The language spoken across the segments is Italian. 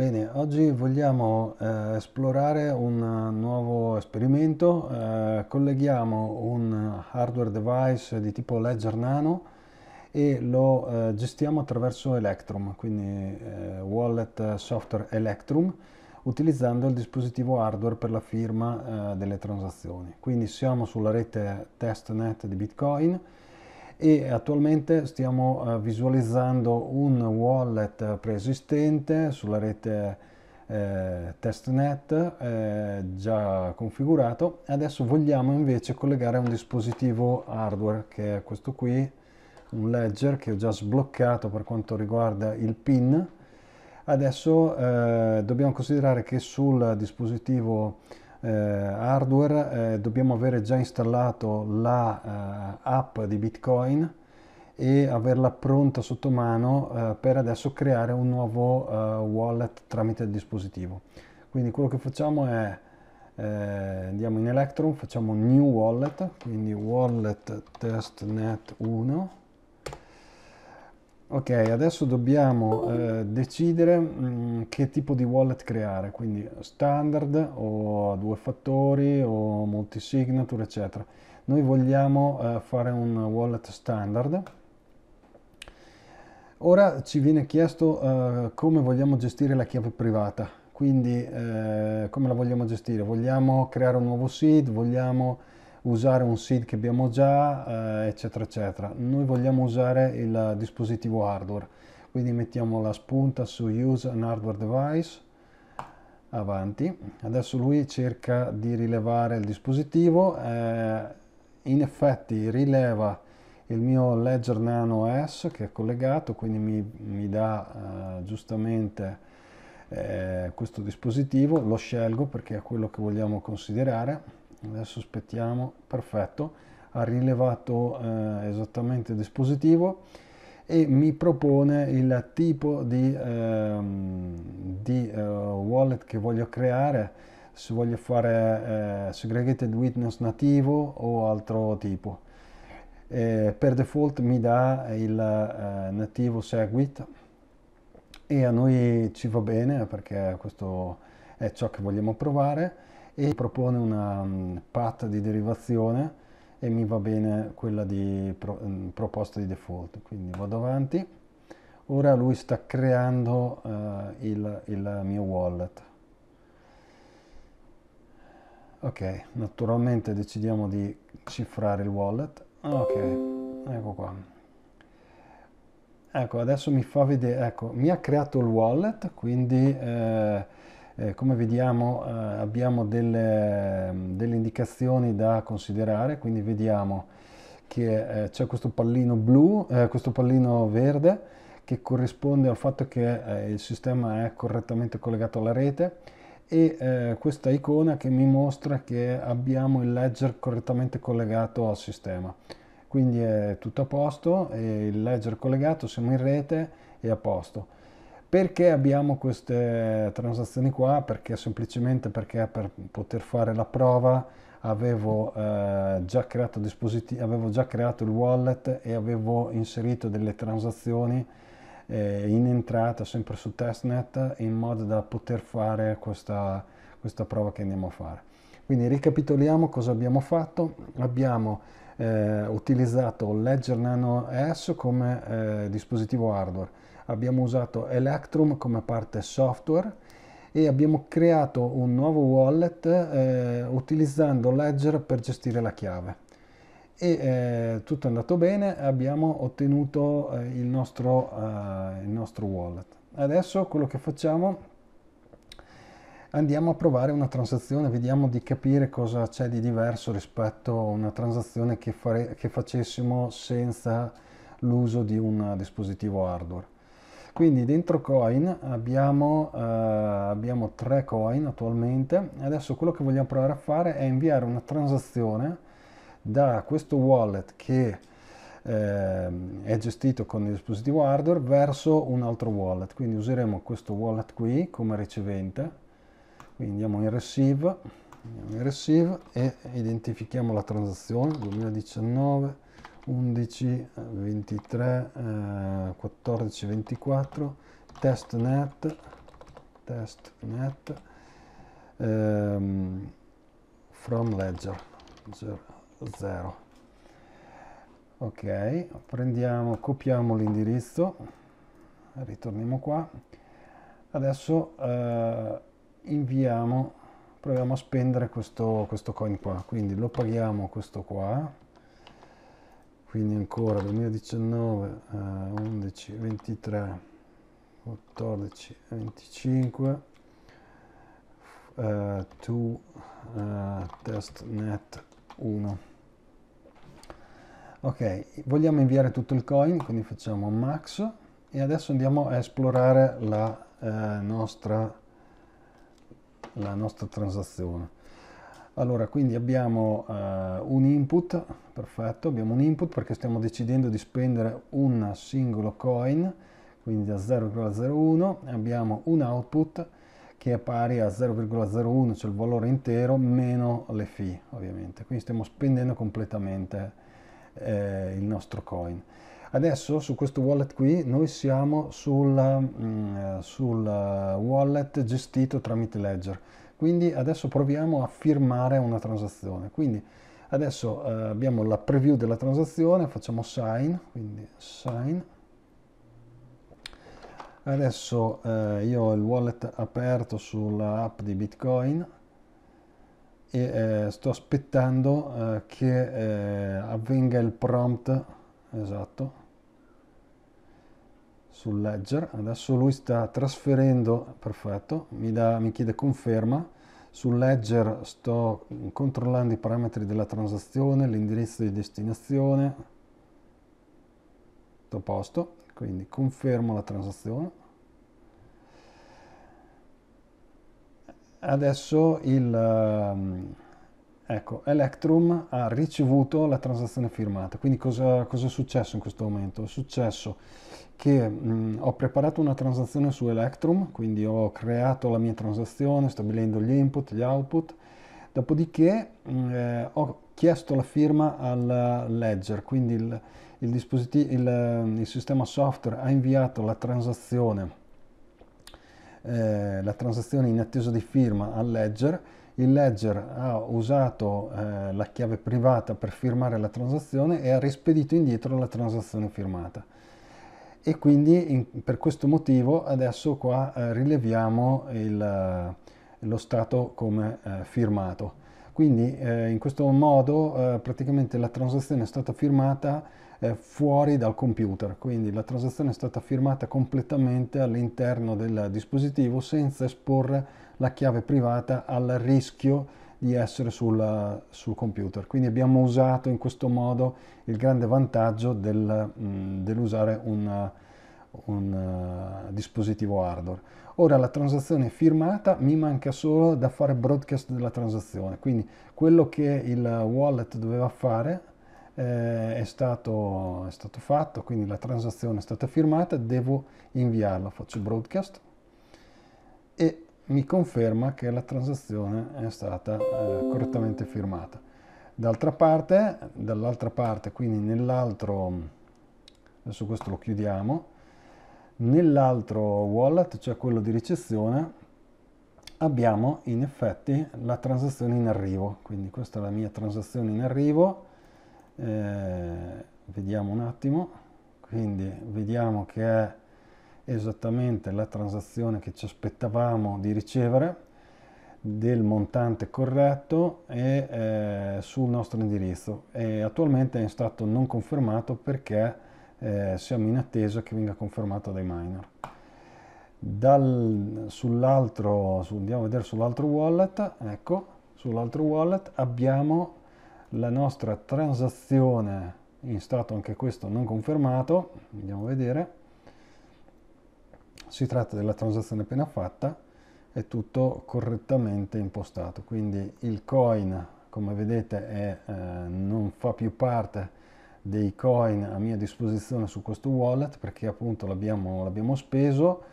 Bene, oggi vogliamo eh, esplorare un nuovo esperimento. Eh, colleghiamo un hardware device di tipo Ledger Nano e lo eh, gestiamo attraverso Electrum, quindi eh, wallet software Electrum, utilizzando il dispositivo hardware per la firma eh, delle transazioni. Quindi siamo sulla rete testnet di Bitcoin e attualmente stiamo eh, visualizzando un wallet preesistente sulla rete eh, testnet eh, già configurato adesso vogliamo invece collegare un dispositivo hardware che è questo qui un ledger che ho già sbloccato per quanto riguarda il pin adesso eh, dobbiamo considerare che sul dispositivo eh, hardware, eh, dobbiamo avere già installato la eh, app di Bitcoin e averla pronta sotto mano eh, per adesso creare un nuovo eh, wallet tramite il dispositivo. Quindi quello che facciamo è andiamo in Electron, facciamo new wallet, quindi wallet testnet 1 Ok, adesso dobbiamo eh, decidere mh, mm, che tipo di wallet creare, quindi standard o due fattori o multisignature eccetera. Noi vogliamo eh, fare un wallet standard. Ora ci viene chiesto eh, come vogliamo gestire la chiave privata, quindi eh, come la vogliamo gestire? Vogliamo creare un nuovo seed, vogliamo usare un SID che abbiamo già, eh, eccetera, eccetera. Noi vogliamo usare il dispositivo hardware, quindi mettiamo la spunta su Use an Hardware Device, avanti. Adesso lui cerca di rilevare il dispositivo, eh, in effetti rileva il mio Ledger Nano S che è collegato, quindi mi, mi dà eh, giustamente eh, questo dispositivo, lo scelgo perché è quello che vogliamo considerare adesso aspettiamo, perfetto, ha rilevato eh, esattamente il dispositivo e mi propone il tipo di, eh, di eh, wallet che voglio creare, se voglio fare eh, segregated witness nativo o altro tipo. per default mi dà il eh, nativo Segwit e a noi ci va bene perché questo è ciò che vogliamo provare e propone una mm, path di derivazione e mi va bene quella di pro, mm, proposta di default. Quindi vado avanti. Ora lui sta creando uh, il, il mio wallet. Ok, naturalmente decidiamo di cifrare il wallet. Ok, ecco qua ecco adesso mi fa vedere ecco mi ha creato il wallet quindi eh, eh, come vediamo eh, abbiamo delle, delle, indicazioni da considerare, quindi vediamo che eh, c'è questo pallino blu, eh, questo pallino verde che corrisponde al fatto che eh, il sistema è correttamente collegato alla rete e eh, questa icona che mi mostra che abbiamo il ledger correttamente collegato al sistema. Quindi è tutto a posto, il ledger collegato, siamo in rete e a posto perché abbiamo queste transazioni qua? Perché semplicemente perché per poter fare la prova avevo, eh, già avevo, già creato il wallet e avevo inserito delle transazioni eh, in entrata sempre su testnet in modo da poter fare questa, questa prova che andiamo a fare. Quindi ricapitoliamo cosa abbiamo fatto. Abbiamo eh, utilizzato Ledger Nano S come eh, dispositivo hardware abbiamo usato Electrum come parte software e abbiamo creato un nuovo wallet eh, utilizzando Ledger per gestire la chiave e eh, tutto è andato bene abbiamo ottenuto eh, il, nostro, eh, il nostro wallet adesso quello che facciamo andiamo a provare una transazione, vediamo di capire cosa c'è di diverso rispetto a una transazione che, fare, che facessimo senza l'uso di un dispositivo hardware. Quindi dentro coin abbiamo, eh, abbiamo tre coin attualmente. Adesso quello che vogliamo provare a fare è inviare una transazione da questo wallet che eh, è gestito con il dispositivo hardware verso un altro wallet. Quindi useremo questo wallet qui come ricevente. Quindi andiamo in receive, andiamo in receive e identifichiamo la transazione 2019 11, 23, eh, 14, 24, testnet, testnet, ehm, from ledger 0. Ok, prendiamo, copiamo l'indirizzo, ritorniamo qua. Adesso eh, inviamo, proviamo a spendere questo, questo coin qua, quindi lo paghiamo questo qua, quindi ancora 2019 eh, 11 23 14 25 uh, to uh, testnet 1 ok vogliamo inviare tutto il coin quindi facciamo max e adesso andiamo a esplorare la eh, nostra la nostra transazione allora quindi abbiamo eh, un input perfetto, abbiamo un input perché stiamo decidendo di spendere un singolo coin, quindi da 0,01, abbiamo un output che è pari a 0,01, cioè il valore intero, meno le fee ovviamente, quindi stiamo spendendo completamente eh, il nostro coin. Adesso su questo wallet qui noi siamo sul, mm, sul wallet gestito tramite Ledger, quindi adesso proviamo a firmare una transazione. Quindi Adesso eh, abbiamo la preview della transazione, facciamo sign, quindi sign. Adesso eh, io ho il wallet aperto sulla app di Bitcoin e eh, sto aspettando eh, che eh, avvenga il prompt esatto sul ledger. Adesso lui sta trasferendo, perfetto, mi, da, mi chiede conferma sul ledger sto controllando i parametri della transazione, l'indirizzo di destinazione, tutto a posto, quindi confermo la transazione. Adesso il ehm, Ecco, Electrum ha ricevuto la transazione firmata, quindi cosa, cosa è successo in questo momento? È successo che mh, ho preparato una transazione su Electrum, quindi ho creato la mia transazione stabilendo gli input, gli output, dopodiché mh, eh, ho chiesto la firma al ledger, quindi il, il, il, il sistema software ha inviato la transazione, eh, la transazione in attesa di firma al ledger il ledger ha usato eh, la chiave privata per firmare la transazione e ha rispedito indietro la transazione firmata. E quindi in, per questo motivo adesso qua eh, rileviamo il, eh, lo stato come eh, firmato. Quindi eh, in questo modo eh, praticamente la transazione è stata firmata fuori dal computer, quindi la transazione è stata firmata completamente all'interno del dispositivo senza esporre la chiave privata al rischio di essere sul, sul computer. Quindi abbiamo usato in questo modo il grande vantaggio del, mh, dell'usare un, un uh, dispositivo hardware. Ora la transazione è firmata, mi manca solo da fare broadcast della transazione, quindi quello che il wallet doveva fare eh, è, stato, è stato fatto, quindi la transazione è stata firmata, devo inviarla, faccio broadcast e mi conferma che la transazione è stata eh, correttamente firmata. D'altra parte, dall'altra parte, quindi nell'altro, adesso questo lo chiudiamo, nell'altro wallet, cioè quello di ricezione, abbiamo in effetti la transazione in arrivo. Quindi questa è la mia transazione in arrivo. Eh, vediamo un attimo. Quindi vediamo che è esattamente la transazione che ci aspettavamo di ricevere del montante corretto e eh, sul nostro indirizzo e attualmente è in stato non confermato perché eh, siamo in attesa che venga confermato dai miner. sull'altro, andiamo a vedere sull'altro wallet, ecco, sull'altro wallet abbiamo la nostra transazione in stato anche questo non confermato, andiamo a vedere, si tratta della transazione appena fatta, è tutto correttamente impostato. Quindi il coin, come vedete, è, eh, non fa più parte dei coin a mia disposizione su questo wallet perché appunto l'abbiamo, speso.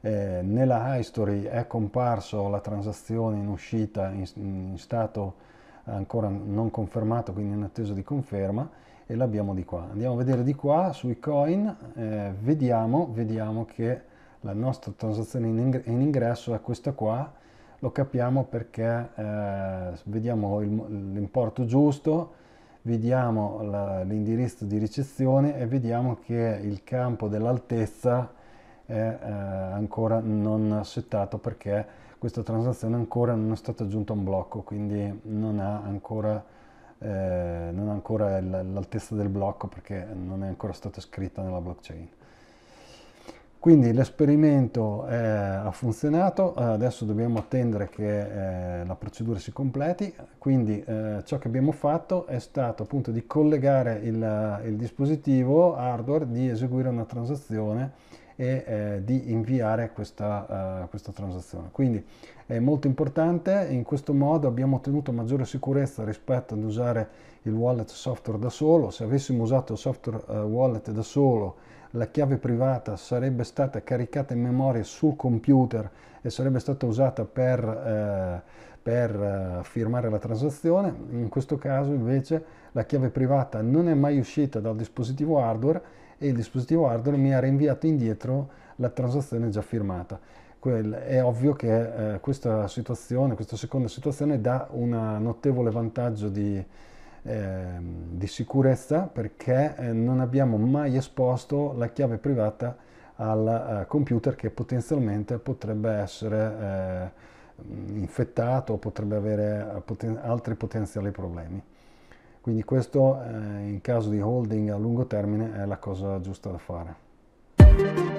Eh, nella history è comparso la transazione in uscita in, in stato ancora non confermato, quindi in attesa di conferma, e l'abbiamo di qua. Andiamo a vedere di qua sui coin, eh, vediamo, vediamo che la nostra transazione in, ingresso è questa qua, lo capiamo perché eh, vediamo l'importo giusto, vediamo l'indirizzo di ricezione e vediamo che il campo dell'altezza è eh, ancora non settato perché questa transazione ancora non è stata aggiunta a un blocco, quindi non ha ancora, eh, non ha ancora l'altezza del blocco perché non è ancora stata scritta nella blockchain. Quindi l'esperimento eh, ha funzionato, eh, adesso dobbiamo attendere che eh, la procedura si completi, quindi eh, ciò che abbiamo fatto è stato appunto di collegare il, eh, il dispositivo hardware, di eseguire una transazione e eh, di inviare questa, questa transazione. Quindi è molto importante, in questo modo abbiamo ottenuto maggiore sicurezza rispetto ad usare il wallet software da solo, se avessimo usato il software wallet da solo la chiave privata sarebbe stata caricata in memoria sul computer e sarebbe stata usata per, eh, per eh, firmare la transazione, in questo caso invece la chiave privata non è mai uscita dal dispositivo hardware e il dispositivo hardware mi ha rinviato indietro la transazione già firmata. Quell è ovvio che eh, questa situazione, questa seconda situazione dà un notevole vantaggio di, Ehm, di sicurezza perché eh, non abbiamo mai esposto la chiave privata al eh, computer che potenzialmente potrebbe essere eh, infettato o potrebbe avere eh, poten altri potenziali problemi. Quindi questo in caso di holding a lungo termine è la cosa giusta da fare.